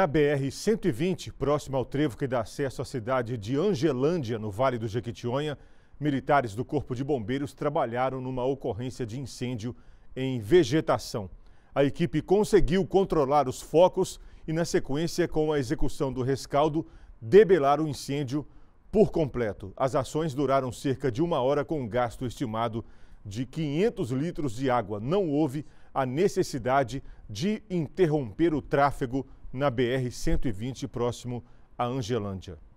Na BR-120, próximo ao trevo que dá acesso à cidade de Angelândia, no Vale do Jequitinhonha, militares do Corpo de Bombeiros trabalharam numa ocorrência de incêndio em vegetação. A equipe conseguiu controlar os focos e, na sequência, com a execução do rescaldo, debelar o incêndio por completo. As ações duraram cerca de uma hora com um gasto estimado de 500 litros de água. Não houve a necessidade de interromper o tráfego na BR-120, próximo à Angelândia.